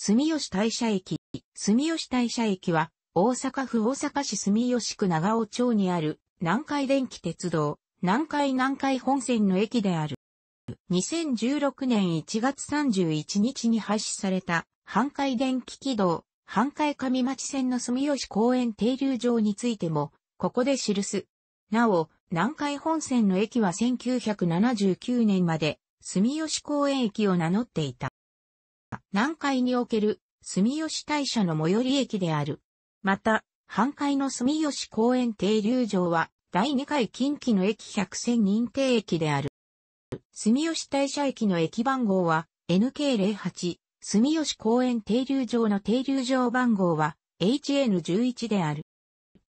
住吉大社駅。住吉大社駅は、大阪府大阪市住吉区長尾町にある、南海電気鉄道、南海南海本線の駅である。2016年1月31日に廃止された、半海電気軌道、半海上町線の住吉公園停留場についても、ここで記す。なお、南海本線の駅は1979年まで、住吉公園駅を名乗っていた。南海における住吉大社の最寄り駅である。また、半海の住吉公園停留場は第2回近畿の駅100選認定駅である。住吉大社駅の駅番号は NK08、住吉公園停留場の停留場番号は HN11 である。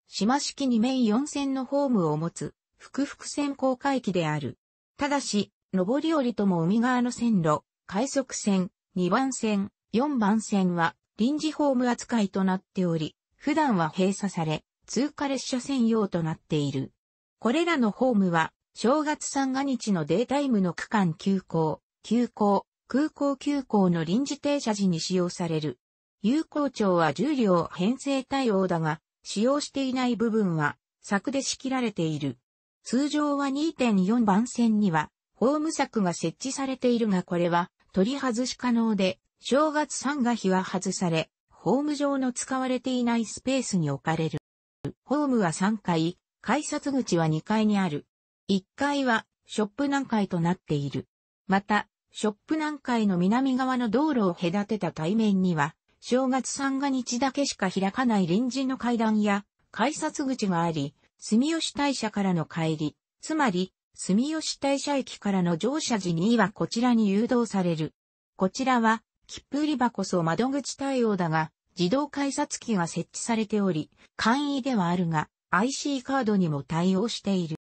島式2面4線のホームを持つ、福福線高架駅である。ただし、上り降りとも海側の線路、快速線、2番線、4番線は臨時ホーム扱いとなっており、普段は閉鎖され、通過列車専用となっている。これらのホームは、正月三が日のデータイムの区間急行、急行、空港急行の臨時停車時に使用される。有効庁は重量編成対応だが、使用していない部分は柵で仕切られている。通常は2.4番線には、ホーム柵が設置されているがこれは取り外し可能で、正月んが日は外され、ホーム上の使われていないスペースに置かれる。ホームは3階、改札口は2階にある。1階はショップ南海となっている。また、ショップ南海の南側の道路を隔てた対面には、正月んが日だけしか開かない臨時の階段や改札口があり、住吉大社からの帰り、つまり住吉大社駅からの乗車時にはこちらに誘導される。こちらは、切符売り場こそ窓口対応だが、自動改札機が設置されており、簡易ではあるが、IC カードにも対応している。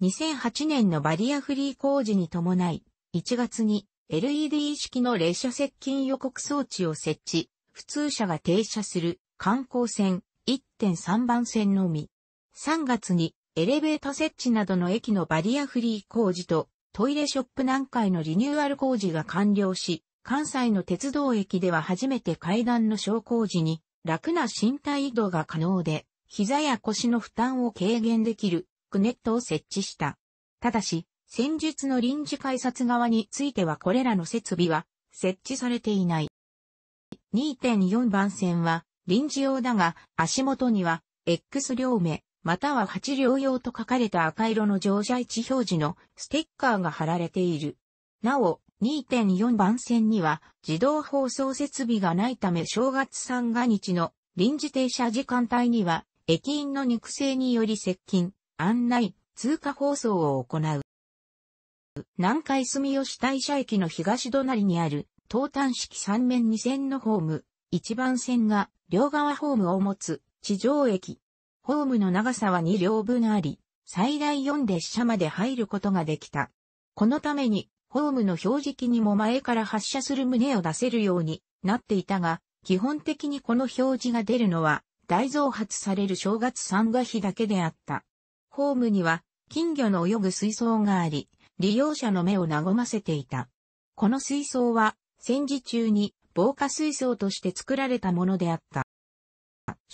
2008年のバリアフリー工事に伴い、1月に LED 式の列車接近予告装置を設置、普通車が停車する観光線1.3番線のみ。3月にエレベータ設置などの駅のバリアフリー工事と、トイレショップ南海のリニューアル工事が完了し、関西の鉄道駅では初めて階段の昇降時に楽な身体移動が可能で、膝や腰の負担を軽減できるクネットを設置した。ただし、先日の臨時改札側についてはこれらの設備は設置されていない。2.4番線は臨時用だが足元には X 両目、または8両用と書かれた赤色の乗車位置表示のステッカーが貼られている。なお、2.4番線には自動放送設備がないため正月三が日の臨時停車時間帯には駅員の肉声により接近、案内、通過放送を行う。南海住吉大社駅の東隣にある東端式3面2線のホーム、1番線が両側ホームを持つ地上駅、ホームの長さは2両分あり、最大4列車まで入ることができた。このために、ホームの表示器にも前から発射する旨を出せるようになっていたが、基本的にこの表示が出るのは、大増発される正月三が日だけであった。ホームには、金魚の泳ぐ水槽があり、利用者の目を和ませていた。この水槽は、戦時中に防火水槽として作られたものであった。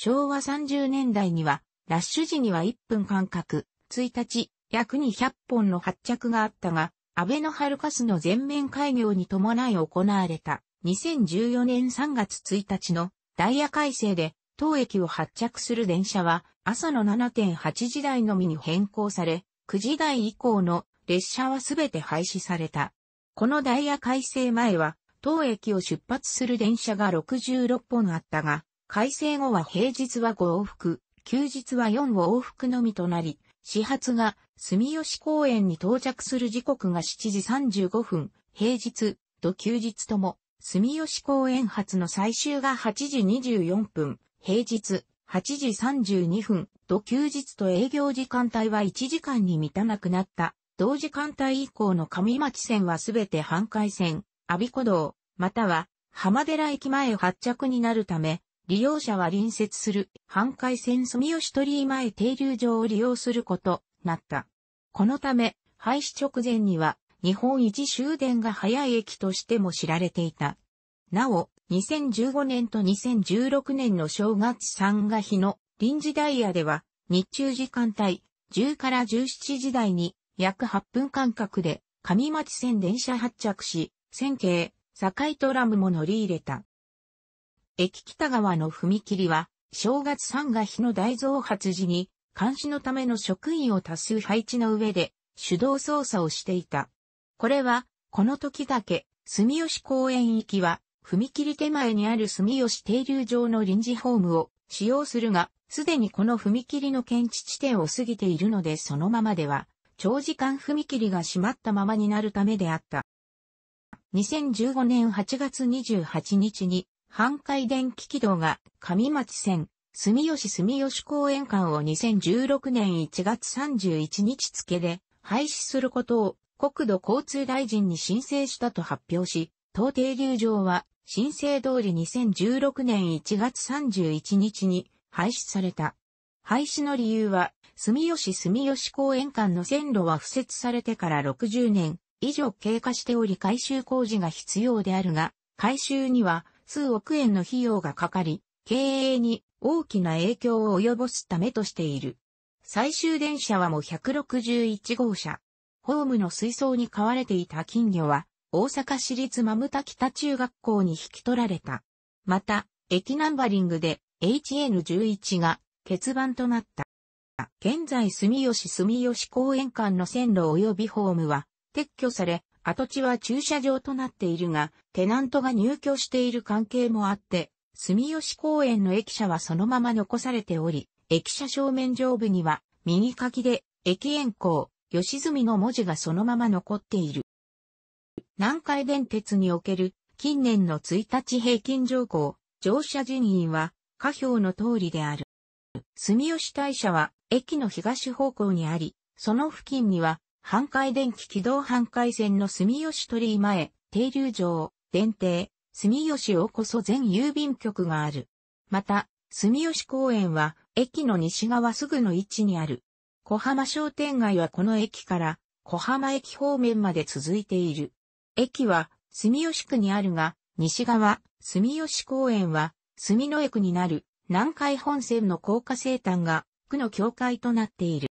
昭和30年代には、ラッシュ時には1分間隔、1日、約200本の発着があったが、安倍のハルカスの全面開業に伴い行われた2014年3月1日のダイヤ改正で当駅を発着する電車は朝の7.8時台のみに変更され、9時台以降の列車はすべて廃止された。このダイヤ改正前は当駅を出発する電車が66本あったが、改正後は平日は5往復、休日は4往復のみとなり、始発が住吉公園に到着する時刻が7時35分、平日、と休日とも、住吉公園発の最終が8時24分、平日、8時32分、と休日と営業時間帯は1時間に満たなくなった。同時間帯以降の上町線はすべて半海線、阿鼻子道、または浜寺駅前発着になるため、利用者は隣接する半海線住吉鳥居前停留場を利用することなった。このため、廃止直前には日本一終電が早い駅としても知られていた。なお、2015年と2016年の正月三が日の臨時ダイヤでは、日中時間帯10から17時台に約8分間隔で上町線電車発着し、線形、境トラムも乗り入れた。駅北側の踏切は、正月三が日の大増発時に、監視のための職員を多数配置の上で、手動操作をしていた。これは、この時だけ、住吉公園行きは、踏切手前にある住吉停留場の臨時ホームを使用するが、すでにこの踏切の検知地点を過ぎているのでそのままでは、長時間踏切が閉まったままになるためであった。2015年8月28日に半回電気軌道が上町線、住吉住吉公園間を2016年1月31日付で廃止することを国土交通大臣に申請したと発表し、東停留場は申請通り2016年1月31日に廃止された。廃止の理由は、住吉住吉公園間の線路は敷設されてから60年以上経過しており改修工事が必要であるが、改修には数億円の費用がかかり、経営に大きな影響を及ぼすためとしている。最終電車はも161号車。ホームの水槽に飼われていた金魚は、大阪市立マムタ北中学校に引き取られた。また、駅ナンバリングで HN11 が欠番となった。現在住吉住吉公園間の線路及びホームは撤去され、跡地は駐車場となっているが、テナントが入居している関係もあって、住吉公園の駅舎はそのまま残されており、駅舎正面上部には、右書きで、駅沿行、吉住の文字がそのまま残っている。南海電鉄における、近年の1日平均乗降、乗車人員は、下表の通りである。住吉大社は、駅の東方向にあり、その付近には、半回電気軌道半回線の住吉鳥居前、停留場、電停、住吉をこそ全郵便局がある。また、住吉公園は、駅の西側すぐの位置にある。小浜商店街はこの駅から、小浜駅方面まで続いている。駅は、住吉区にあるが、西側、住吉公園は、住野駅になる、南海本線の高架生誕が、区の境界となっている。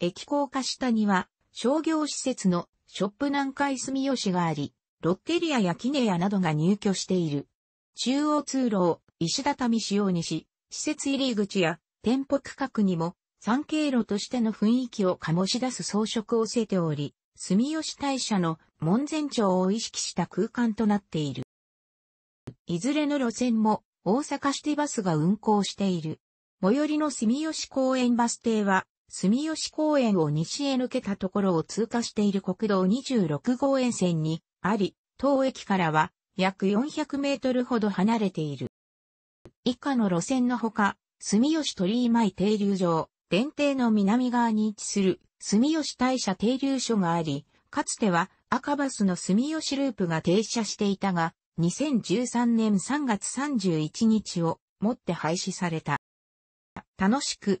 駅高架下には商業施設のショップ南海住吉があり、ロッテリアやキネ屋などが入居している。中央通路を石畳仕様にし、施設入り口や店舗区画にも三経路としての雰囲気を醸し出す装飾をせており、住吉大社の門前町を意識した空間となっている。いずれの路線も大阪シティバスが運行している。最寄りの住吉公園バス停は住吉公園を西へ抜けたところを通過している国道26号沿線にあり、当駅からは約400メートルほど離れている。以下の路線のほか、住吉鳥居前停留場、電停の南側に位置する住吉大社停留所があり、かつては赤バスの住吉ループが停車していたが、2013年3月31日をもって廃止された。楽しく